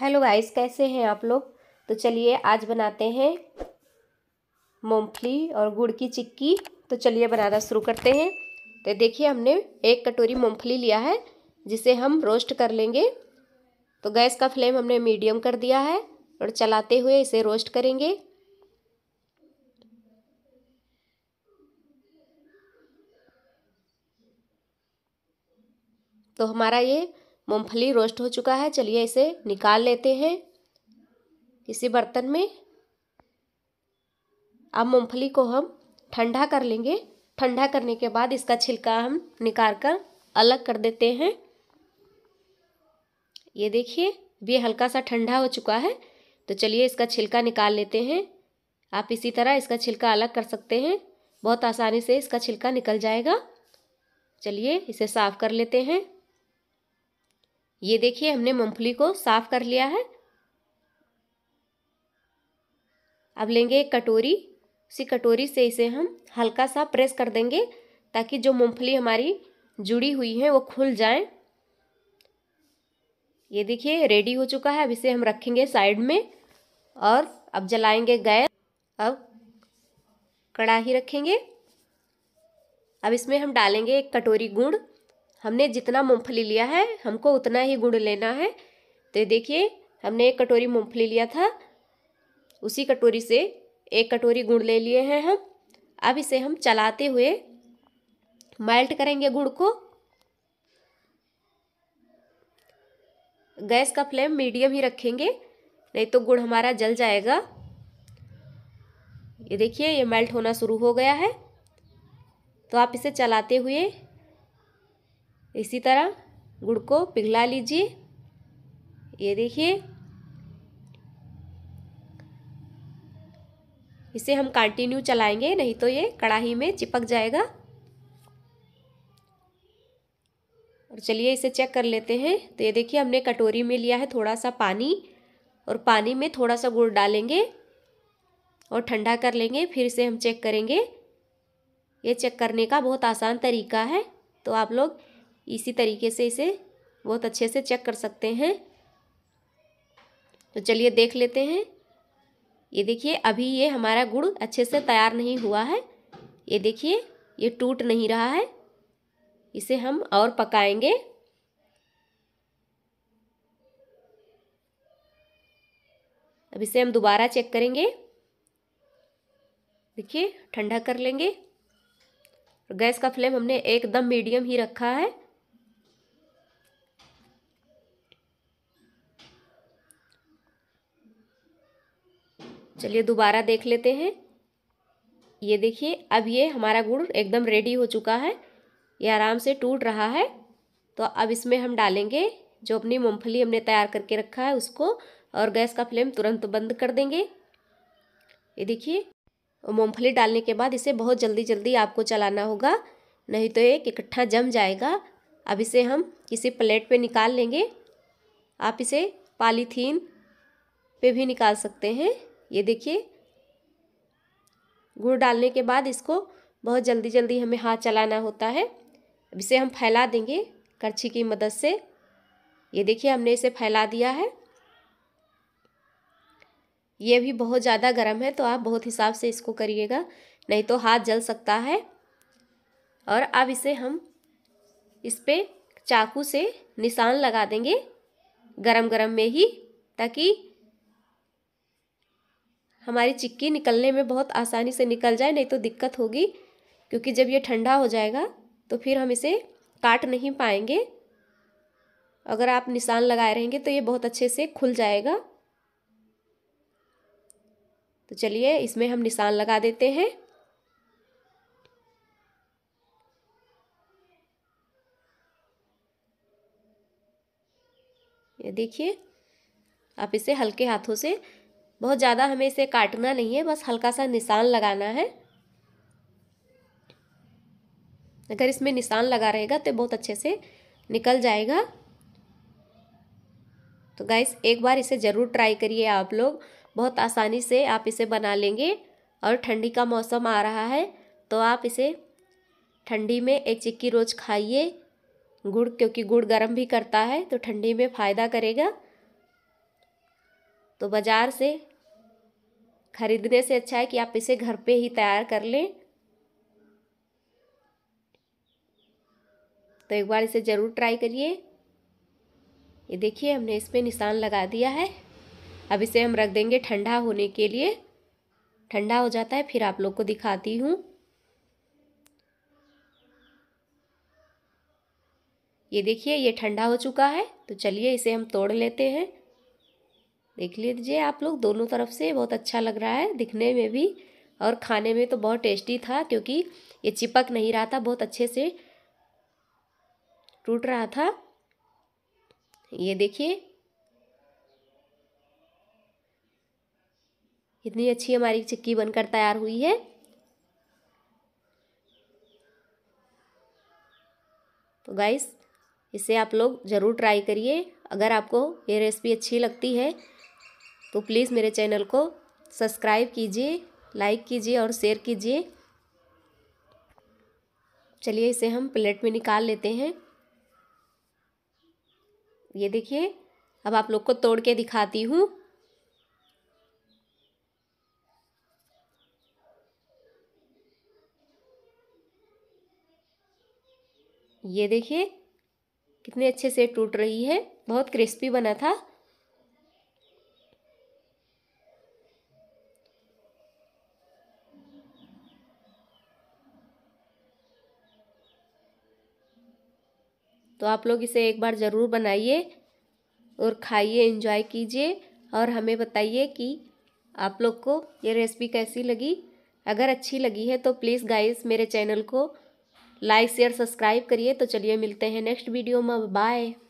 hello guys कैसे हैं आप लोग तो चलिए आज बनाते हैं मूंगफली और गुड़ की चिक्की तो चलिए बनाना शुरू करते हैं तो देखिए हमने एक कटोरी मूंगफली लिया है जिसे हम रोस्ट कर लेंगे तो गैस का फ्लेम हमने मीडियम कर दिया है और चलाते हुए इसे रोस्ट करेंगे तो हमारा ये मूंगफली रोस्ट हो चुका है चलिए इसे निकाल लेते हैं किसी बर्तन में अब मूंगफली को हम ठंडा कर लेंगे ठंडा करने के बाद इसका छिलका हम निकाल कर अलग कर देते हैं ये देखिए ये हल्का सा ठंडा हो चुका है तो चलिए इसका छिलका निकाल लेते हैं आप इसी तरह इसका छिलका अलग कर सकते हैं बहुत आसानी से इसका छिलका निकल जाएगा चलिए इसे साफ़ कर लेते हैं ये देखिए हमने मूंगफली को साफ कर लिया है अब लेंगे एक कटोरी उसी कटोरी से इसे हम हल्का सा प्रेस कर देंगे ताकि जो मूंगफली हमारी जुड़ी हुई है वो खुल जाए ये देखिए रेडी हो चुका है अब इसे हम रखेंगे साइड में और अब जलाएंगे गैस अब कड़ाही रखेंगे अब इसमें हम डालेंगे एक कटोरी गुड़ हमने जितना मूँगफली लिया है हमको उतना ही गुड़ लेना है तो देखिए हमने एक कटोरी मूँगफली लिया था उसी कटोरी से एक कटोरी गुड़ ले लिए हैं हम अब इसे हम चलाते हुए मेल्ट करेंगे गुड़ को गैस का फ्लेम मीडियम ही रखेंगे नहीं तो गुड़ हमारा जल जाएगा ये देखिए ये मेल्ट होना शुरू हो गया है तो आप इसे चलाते हुए इसी तरह गुड़ को पिघला लीजिए ये देखिए इसे हम कंटिन्यू चलाएंगे नहीं तो ये कड़ाही में चिपक जाएगा और चलिए इसे चेक कर लेते हैं तो ये देखिए हमने कटोरी में लिया है थोड़ा सा पानी और पानी में थोड़ा सा गुड़ डालेंगे और ठंडा कर लेंगे फिर इसे हम चेक करेंगे ये चेक करने का बहुत आसान तरीका है तो आप लोग इसी तरीके से इसे बहुत अच्छे से चेक कर सकते हैं तो चलिए देख लेते हैं ये देखिए अभी ये हमारा गुड़ अच्छे से तैयार नहीं हुआ है ये देखिए ये टूट नहीं रहा है इसे हम और पकाएंगे अब इसे हम दोबारा चेक करेंगे देखिए ठंडा कर लेंगे गैस का फ्लेम हमने एकदम मीडियम ही रखा है चलिए दोबारा देख लेते हैं ये देखिए अब ये हमारा गुड़ एकदम रेडी हो चुका है ये आराम से टूट रहा है तो अब इसमें हम डालेंगे जो अपनी मूँगफली हमने तैयार करके रखा है उसको और गैस का फ्लेम तुरंत बंद कर देंगे ये देखिए मूँगफली डालने के बाद इसे बहुत जल्दी जल्दी आपको चलाना होगा नहीं तो ये इकट्ठा जम जाएगा अब इसे हम किसी प्लेट पे निकाल लेंगे आप इसे पॉलीथीन पे भी निकाल सकते हैं ये देखिए गुड़ डालने के बाद इसको बहुत जल्दी जल्दी हमें हाथ चलाना होता है अब इसे हम फैला देंगे करछी की मदद से ये देखिए हमने इसे फैला दिया है ये भी बहुत ज़्यादा गर्म है तो आप बहुत हिसाब से इसको करिएगा नहीं तो हाथ जल सकता है और अब इसे हम इस पर चाकू से निशान लगा देंगे गरम गरम में ही ताकि हमारी चिक्की निकलने में बहुत आसानी से निकल जाए नहीं तो दिक्कत होगी क्योंकि जब ये ठंडा हो जाएगा तो फिर हम इसे काट नहीं पाएंगे अगर आप निशान लगाए रहेंगे तो ये बहुत अच्छे से खुल जाएगा तो चलिए इसमें हम निशान लगा देते हैं ये देखिए आप इसे हल्के हाथों से बहुत ज़्यादा हमें इसे काटना नहीं है बस हल्का सा निशान लगाना है अगर इसमें निशान लगा रहेगा तो बहुत अच्छे से निकल जाएगा तो गाइस एक बार इसे ज़रूर ट्राई करिए आप लोग बहुत आसानी से आप इसे बना लेंगे और ठंडी का मौसम आ रहा है तो आप इसे ठंडी में एक चिक्की रोज़ खाइए गुड़ क्योंकि गुड़ गर्म भी करता है तो ठंडी में फ़ायदा करेगा तो बाज़ार से खरीदने से अच्छा है कि आप इसे घर पे ही तैयार कर लें तो एक बार इसे ज़रूर ट्राई करिए ये देखिए हमने इस पर निशान लगा दिया है अब इसे हम रख देंगे ठंडा होने के लिए ठंडा हो जाता है फिर आप लोग को दिखाती हूँ ये देखिए ये ठंडा हो चुका है तो चलिए इसे हम तोड़ लेते हैं देख लीजिए आप लोग दोनों तरफ से बहुत अच्छा लग रहा है दिखने में भी और खाने में तो बहुत टेस्टी था क्योंकि ये चिपक नहीं रहा था बहुत अच्छे से टूट रहा था ये देखिए इतनी अच्छी हमारी चिक्की बनकर तैयार हुई है तो गाइस इसे आप लोग ज़रूर ट्राई करिए अगर आपको ये रेसिपी अच्छी लगती है तो प्लीज़ मेरे चैनल को सब्सक्राइब कीजिए लाइक कीजिए और शेयर कीजिए चलिए इसे हम प्लेट में निकाल लेते हैं ये देखिए अब आप लोग को तोड़ के दिखाती हूँ ये देखिए कितने अच्छे से टूट रही है बहुत क्रिस्पी बना था तो आप लोग इसे एक बार ज़रूर बनाइए और खाइए इन्जॉय कीजिए और हमें बताइए कि आप लोग को ये रेसिपी कैसी लगी अगर अच्छी लगी है तो प्लीज़ गाइस मेरे चैनल को लाइक शेयर सब्सक्राइब करिए तो चलिए मिलते हैं नेक्स्ट वीडियो में बाय